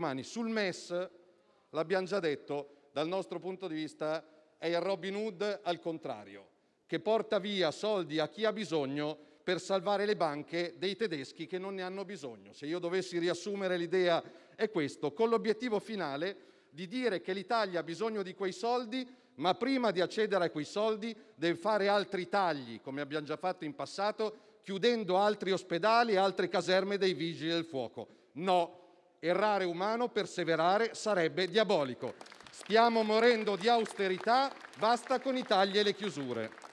umani. Sul MES, l'abbiamo già detto, dal nostro punto di vista è il Robin Hood al contrario, che porta via soldi a chi ha bisogno per salvare le banche dei tedeschi che non ne hanno bisogno. Se io dovessi riassumere l'idea è questo, con l'obiettivo finale di dire che l'Italia ha bisogno di quei soldi, ma prima di accedere a quei soldi deve fare altri tagli, come abbiamo già fatto in passato, chiudendo altri ospedali e altre caserme dei vigili del fuoco. No, Errare umano, perseverare sarebbe diabolico. Stiamo morendo di austerità, basta con i tagli e le chiusure.